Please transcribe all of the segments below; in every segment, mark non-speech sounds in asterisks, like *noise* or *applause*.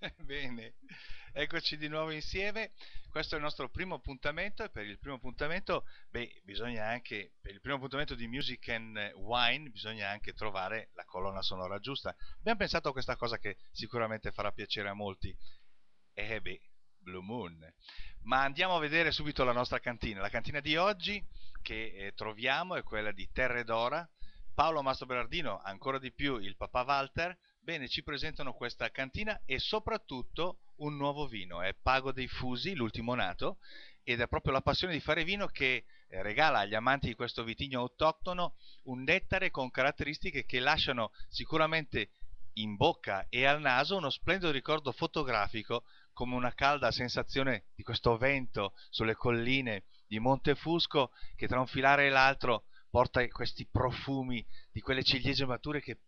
*laughs* Bene, eccoci di nuovo insieme. Questo è il nostro primo appuntamento e per il primo appuntamento, beh, bisogna anche, per il primo appuntamento di Music and Wine, bisogna anche trovare la colonna sonora giusta. Abbiamo pensato a questa cosa che sicuramente farà piacere a molti. Eh beh, Blue Moon. Ma andiamo a vedere subito la nostra cantina. La cantina di oggi che eh, troviamo è quella di Terre d'Ora. Paolo Mastro Berardino, ancora di più il papà Walter, Bene, ci presentano questa cantina e soprattutto un nuovo vino, è Pago dei Fusi, l'ultimo nato, ed è proprio la passione di fare vino che eh, regala agli amanti di questo vitigno autoctono un nettare con caratteristiche che lasciano sicuramente in bocca e al naso uno splendido ricordo fotografico come una calda sensazione di questo vento sulle colline di Montefusco che tra un filare e l'altro porta questi profumi di quelle ciliegie mature che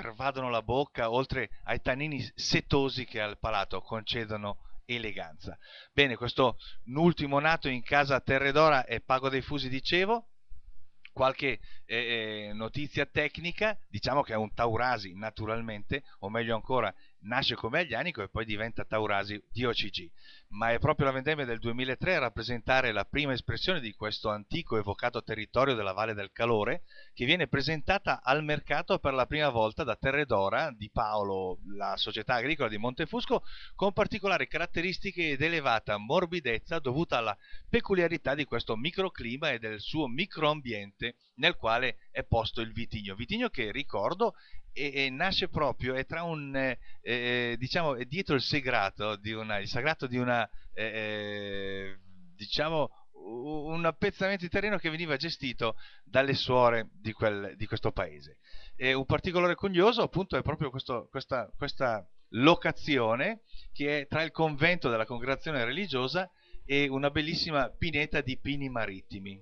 pervadono la bocca, oltre ai tannini setosi che al palato concedono eleganza. Bene, questo ultimo nato in casa Terredora e Pago dei Fusi, dicevo, qualche eh, eh, notizia tecnica, diciamo che è un Taurasi naturalmente, o meglio ancora nasce come Aglianico e poi diventa Taurasi di OCG, ma è proprio la vendemmia del 2003 a rappresentare la prima espressione di questo antico evocato territorio della Valle del Calore che viene presentata al mercato per la prima volta da Terredora di Paolo, la società agricola di Montefusco, con particolari caratteristiche ed elevata morbidezza dovuta alla peculiarità di questo microclima e del suo microambiente nel quale è posto il vitigno, vitigno che ricordo e, e nasce proprio è tra un eh, eh, diciamo è dietro il sagrato di una il sagrato di una eh, eh diciamo un appezzamento di terreno che veniva gestito dalle suore di, quel, di questo paese. E un particolare curioso appunto è proprio questo, questa, questa, locazione che è tra il convento della congregazione religiosa e una bellissima pineta di pini marittimi.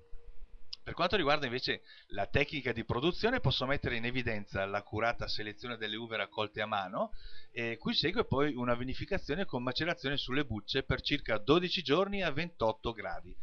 Per quanto riguarda invece la tecnica di produzione, posso mettere in evidenza l'accurata selezione delle uve raccolte a mano, e qui segue poi una vinificazione con macerazione sulle bucce per circa 12 giorni a 28 gradi.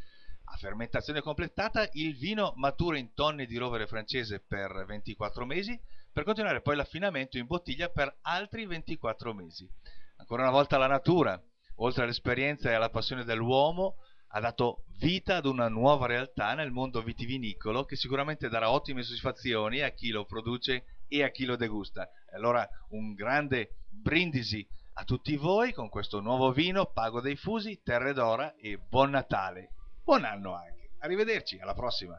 A fermentazione completata, il vino matura in tonni di rovere francese per 24 mesi, per continuare poi l'affinamento in bottiglia per altri 24 mesi. Ancora una volta la natura, oltre all'esperienza e alla passione dell'uomo, ha dato vita ad una nuova realtà nel mondo vitivinicolo che sicuramente darà ottime soddisfazioni a chi lo produce e a chi lo degusta. Allora un grande brindisi a tutti voi con questo nuovo vino Pago dei Fusi, Terre d'Ora e buon Natale. Buon anno anche. Arrivederci, alla prossima.